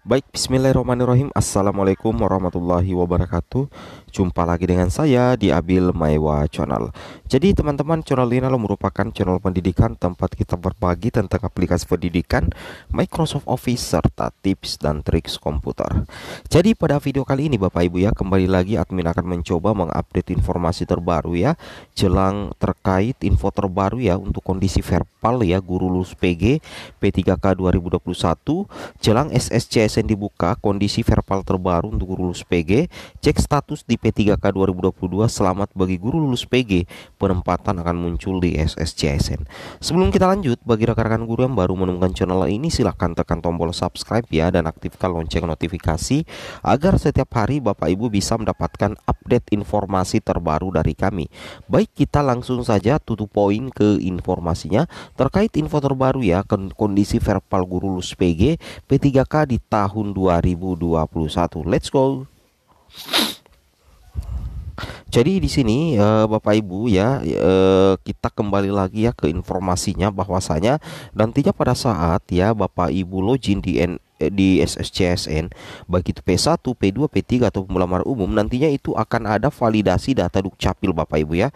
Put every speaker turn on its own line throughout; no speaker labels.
Baik, bismillahirrahmanirrahim Assalamualaikum warahmatullahi wabarakatuh Jumpa lagi dengan saya di Abil Maiwa Channel Jadi teman-teman, channel ini merupakan channel pendidikan Tempat kita berbagi tentang aplikasi pendidikan Microsoft Office Serta tips dan trik komputer Jadi pada video kali ini Bapak Ibu ya Kembali lagi admin akan mencoba mengupdate informasi terbaru ya Jelang terkait info terbaru ya Untuk kondisi verb Aspal ya guru lulus PG P3K 2021 jelang SSCSN dibuka kondisi verbal terbaru untuk guru lulus PG cek status di P3K 2022 selamat bagi guru lulus PG penempatan akan muncul di SSCSN sebelum kita lanjut bagi rekan-rekan guru yang baru menemukan channel ini silahkan tekan tombol subscribe ya dan aktifkan lonceng notifikasi agar setiap hari Bapak Ibu bisa mendapatkan update informasi terbaru dari kami baik kita langsung saja tutup poin ke informasinya Terkait info terbaru ya kondisi verbal guru lulus PG P3K di tahun 2021. Let's go. Jadi di sini uh, Bapak Ibu ya uh, kita kembali lagi ya ke informasinya bahwasanya nantinya pada saat ya Bapak Ibu login di N eh, di SSCSN baik itu P1, P2, P3 atau pemulamar umum nantinya itu akan ada validasi data Dukcapil Bapak Ibu ya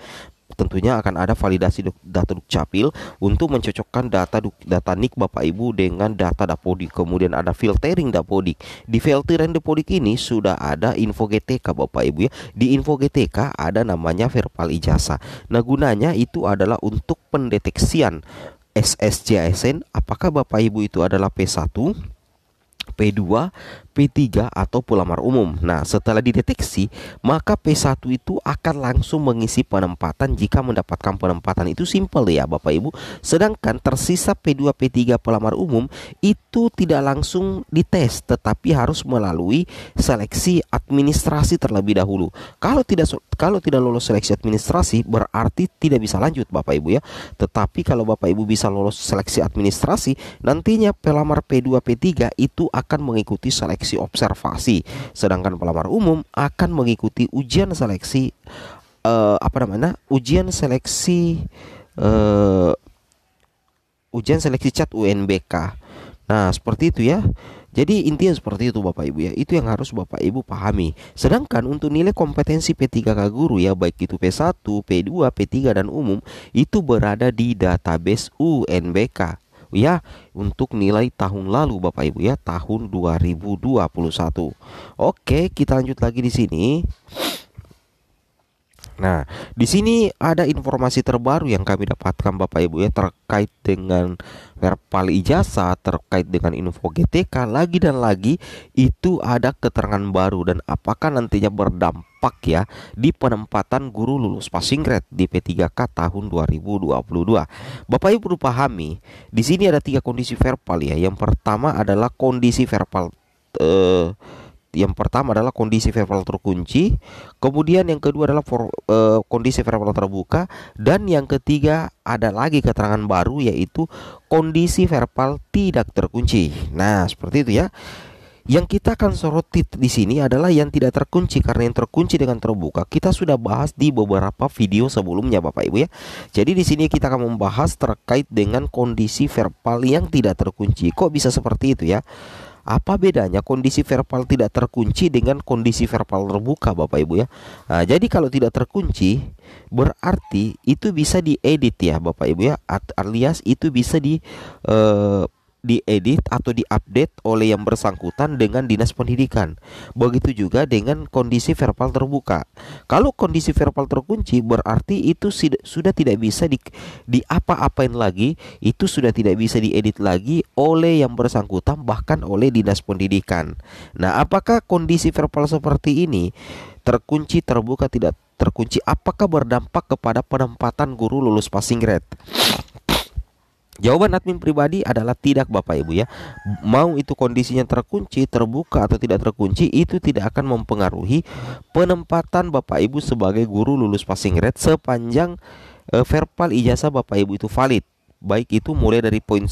tentunya akan ada validasi data Dukcapil untuk mencocokkan data data NIK Bapak Ibu dengan data Dapodik. Kemudian ada filtering Dapodik. Di filtering Dapodik ini sudah ada info GTK Bapak Ibu ya. Di info GTK ada namanya verbal ijazah. Nah, gunanya itu adalah untuk pendeteksian SSJSN apakah Bapak Ibu itu adalah P1 P2, P3 atau pelamar umum. Nah, setelah dideteksi, maka P1 itu akan langsung mengisi penempatan jika mendapatkan penempatan. Itu simpel ya, Bapak Ibu. Sedangkan tersisa P2, P3 pelamar umum itu tidak langsung dites, tetapi harus melalui seleksi administrasi terlebih dahulu. Kalau tidak kalau tidak lolos seleksi administrasi berarti tidak bisa lanjut, Bapak Ibu ya. Tetapi kalau Bapak Ibu bisa lolos seleksi administrasi, nantinya pelamar P2, P3 itu akan mengikuti seleksi seleksi observasi, sedangkan pelamar umum akan mengikuti ujian seleksi uh, apa namanya? ujian seleksi uh, ujian seleksi cat UNBK. Nah, seperti itu ya. Jadi intinya seperti itu Bapak Ibu ya. Itu yang harus Bapak Ibu pahami. Sedangkan untuk nilai kompetensi P3K guru ya baik itu P1, P2, P3 dan umum itu berada di database UNBK ya untuk nilai tahun lalu Bapak Ibu ya tahun 2021. Oke, kita lanjut lagi di sini. Nah, di sini ada informasi terbaru yang kami dapatkan Bapak Ibu ya terkait dengan verpal ijasa terkait dengan info GTK lagi dan lagi itu ada keterangan baru dan apakah nantinya berdampak ya di penempatan guru lulus passing grade di P3K tahun 2022. Bapak Ibu perlu pahami, di sini ada tiga kondisi verbal ya. Yang pertama adalah kondisi verbal eh yang pertama adalah kondisi verbal terkunci, kemudian yang kedua adalah for, e, kondisi verbal terbuka dan yang ketiga ada lagi keterangan baru yaitu kondisi verbal tidak terkunci. Nah, seperti itu ya. Yang kita akan soroti di sini adalah yang tidak terkunci karena yang terkunci dengan terbuka kita sudah bahas di beberapa video sebelumnya Bapak Ibu ya. Jadi di sini kita akan membahas terkait dengan kondisi verbal yang tidak terkunci. Kok bisa seperti itu ya? Apa bedanya kondisi verbal tidak terkunci dengan kondisi verbal terbuka, Bapak Ibu ya? Nah, jadi kalau tidak terkunci, berarti itu bisa diedit ya, Bapak Ibu ya. Alias itu bisa di uh, diedit atau diupdate oleh yang bersangkutan dengan dinas pendidikan. Begitu juga dengan kondisi verbal terbuka. Kalau kondisi verbal terkunci berarti itu sudah tidak bisa di apa apain lagi, itu sudah tidak bisa diedit lagi oleh yang bersangkutan bahkan oleh dinas pendidikan. Nah, apakah kondisi verbal seperti ini terkunci terbuka tidak terkunci apakah berdampak kepada penempatan guru lulus passing grade? Jawaban admin pribadi adalah tidak Bapak Ibu ya. Mau itu kondisinya terkunci, terbuka atau tidak terkunci itu tidak akan mempengaruhi penempatan Bapak Ibu sebagai guru lulus passing grade sepanjang uh, verbal ijazah Bapak Ibu itu valid. Baik itu mulai dari poin 1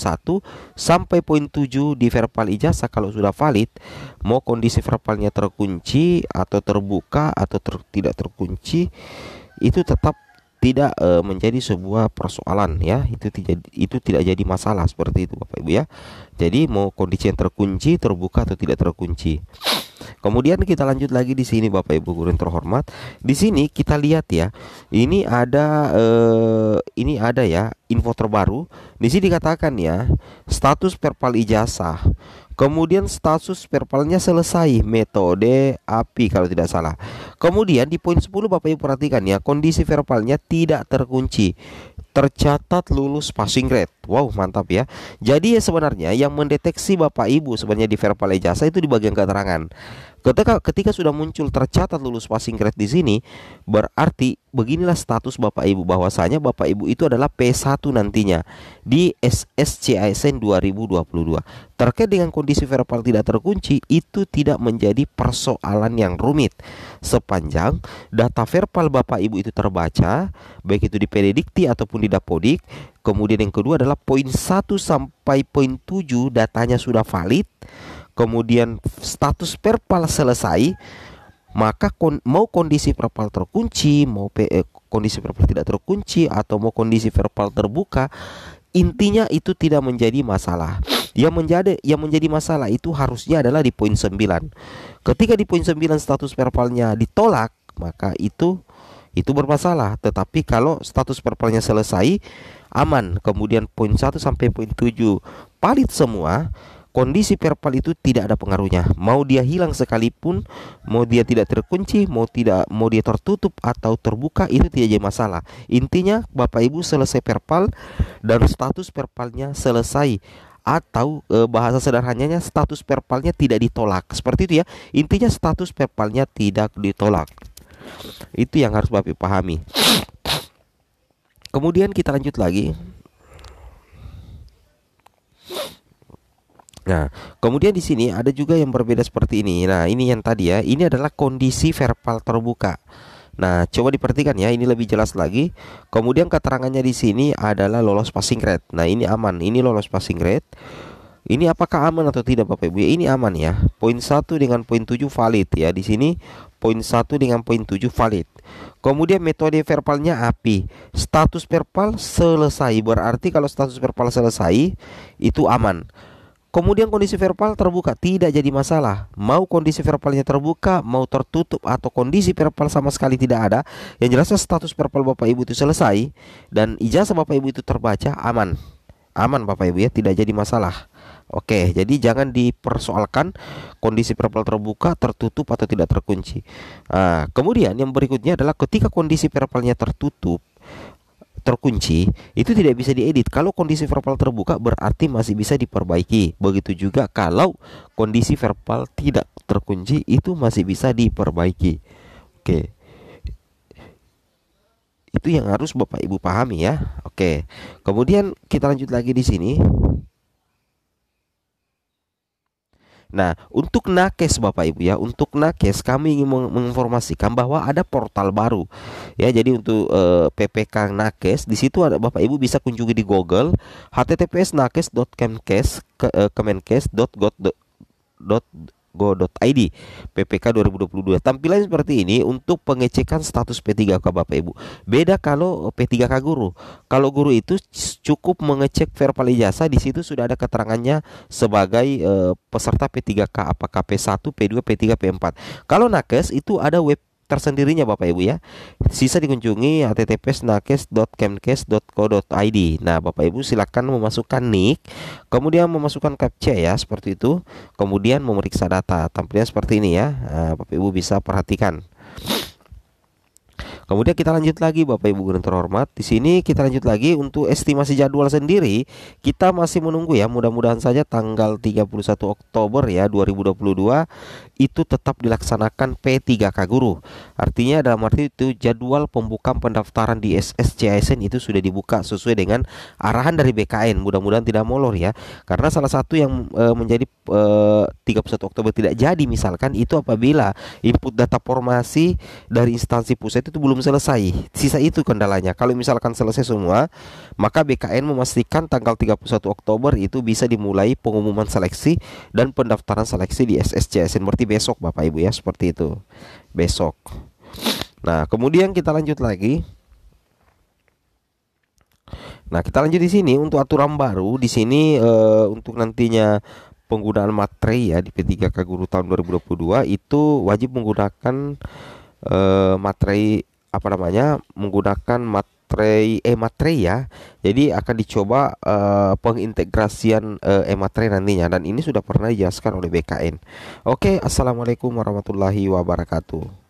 sampai poin 7 di verbal ijazah kalau sudah valid, mau kondisi verbalnya terkunci atau terbuka atau ter tidak terkunci itu tetap tidak e, menjadi sebuah persoalan ya itu tidak itu tidak jadi masalah seperti itu Bapak Ibu ya jadi mau kondisi yang terkunci terbuka atau tidak terkunci Kemudian kita lanjut lagi di sini Bapak Ibu guru yang terhormat. Di sini kita lihat ya. Ini ada eh, ini ada ya info terbaru. Di sini dikatakan ya, status perpal ijazah. Kemudian status perpalnya selesai metode API kalau tidak salah. Kemudian di poin 10 Bapak Ibu perhatikan ya, kondisi verbalnya tidak terkunci. Tercatat lulus passing grade. Wow, mantap ya. Jadi ya sebenarnya yang mendeteksi Bapak Ibu sebenarnya di verbal ijazah itu di bagian keterangan. Ketika ketika sudah muncul tercatat lulus passing grade di sini, berarti beginilah status Bapak Ibu bahwasanya Bapak Ibu itu adalah P1 nantinya di SSCISN 2022. Terkait dengan kondisi verbal tidak terkunci, itu tidak menjadi persoalan yang rumit sepanjang data verbal Bapak Ibu itu terbaca baik itu di Pedidikti ataupun di Dapodik Kemudian yang kedua adalah poin 1 sampai poin 7 datanya sudah valid. Kemudian status perpal selesai, maka kon mau kondisi perpal terkunci, mau pe eh, kondisi perpal tidak terkunci atau mau kondisi perpal terbuka, intinya itu tidak menjadi masalah. Yang menjadi yang menjadi masalah itu harusnya adalah di poin 9. Ketika di poin 9 status perpalnya ditolak, maka itu itu bermasalah. Tetapi kalau status perpalnya selesai, aman. Kemudian poin 1 sampai poin 7 valid semua. Kondisi perpal itu tidak ada pengaruhnya. Mau dia hilang sekalipun, mau dia tidak terkunci, mau tidak mau dia tertutup atau terbuka itu tidak jadi masalah. Intinya Bapak Ibu selesai perpal dan status perpalnya selesai atau e, bahasa sederhananya status perpalnya tidak ditolak. Seperti itu ya. Intinya status perpalnya tidak ditolak. Itu yang harus Bapak pahami. Kemudian kita lanjut lagi. Nah, kemudian di sini ada juga yang berbeda seperti ini. Nah, ini yang tadi ya. Ini adalah kondisi verbal terbuka. Nah, coba diperhatikan ya, ini lebih jelas lagi. Kemudian keterangannya di sini adalah lolos passing grade. Nah, ini aman, ini lolos passing grade. Ini apakah aman atau tidak Bapak Ibu? Ya, ini aman ya. Poin satu dengan poin tujuh valid ya. Di sini poin satu dengan poin tujuh valid. Kemudian metode verbalnya API. Status verbal selesai berarti kalau status verbal selesai itu aman. Kemudian kondisi verbal terbuka tidak jadi masalah. Mau kondisi verbalnya terbuka, mau tertutup atau kondisi verbal sama sekali tidak ada, yang jelasnya status verbal Bapak Ibu itu selesai dan ijazah Bapak Ibu itu terbaca aman. Aman Bapak Ibu ya, tidak jadi masalah. Oke, jadi jangan dipersoalkan kondisi perpol terbuka, tertutup atau tidak terkunci. Nah, kemudian yang berikutnya adalah ketika kondisi perpolnya tertutup, terkunci itu tidak bisa diedit. Kalau kondisi verbal terbuka berarti masih bisa diperbaiki. Begitu juga kalau kondisi verbal tidak terkunci itu masih bisa diperbaiki. Oke. Itu yang harus Bapak Ibu pahami ya. Oke. Kemudian kita lanjut lagi di sini. Nah, untuk nakes Bapak Ibu ya, untuk nakes kami ingin menginformasikan bahwa ada portal baru. Ya, jadi untuk e, eh, PPK nakes di situ ada Bapak Ibu bisa kunjungi di Google https nakes.kemkes ke, eh, kemenkes.gov.id go.id PPK 2022. Tampilan seperti ini untuk pengecekan status P3K Bapak Ibu. Beda kalau P3K guru. Kalau guru itu cukup mengecek verbal ijazah di situ sudah ada keterangannya sebagai uh, peserta P3K apakah P1, P2, P3, P4. Kalau nakes itu ada web tersendirinya Bapak Ibu ya. Sisa dikunjungi https.nakes.kemkes.co.id. Nah, Bapak Ibu silakan memasukkan nick, kemudian memasukkan captcha ya seperti itu, kemudian memeriksa data. Tampilnya seperti ini ya. Eh, Bapak Ibu bisa perhatikan. Kemudian kita lanjut lagi Bapak Ibu guru terhormat. Di sini kita lanjut lagi untuk estimasi jadwal sendiri kita masih menunggu ya. Mudah-mudahan saja tanggal 31 Oktober ya 2022 itu tetap dilaksanakan P3K guru. Artinya dalam arti itu jadwal pembukaan pendaftaran di SSCISN itu sudah dibuka sesuai dengan arahan dari BKN. Mudah-mudahan tidak molor ya. Karena salah satu yang e, menjadi e, 31 Oktober tidak jadi misalkan itu apabila input data formasi dari instansi pusat itu belum selesai. Sisa itu kendalanya. Kalau misalkan selesai semua, maka BKN memastikan tanggal 31 Oktober itu bisa dimulai pengumuman seleksi dan pendaftaran seleksi di SSCSN. Berarti besok Bapak Ibu ya, seperti itu. Besok. Nah, kemudian kita lanjut lagi. Nah, kita lanjut di sini untuk aturan baru di sini e, untuk nantinya penggunaan materi ya di P3K Guru tahun 2022 itu wajib menggunakan e, eh, materi apa namanya menggunakan materi eh materi ya. Jadi akan dicoba uh, pengintegrasian uh, eh, eh materi nantinya dan ini sudah pernah dijelaskan oleh BKN. Oke, assalamualaikum warahmatullahi wabarakatuh.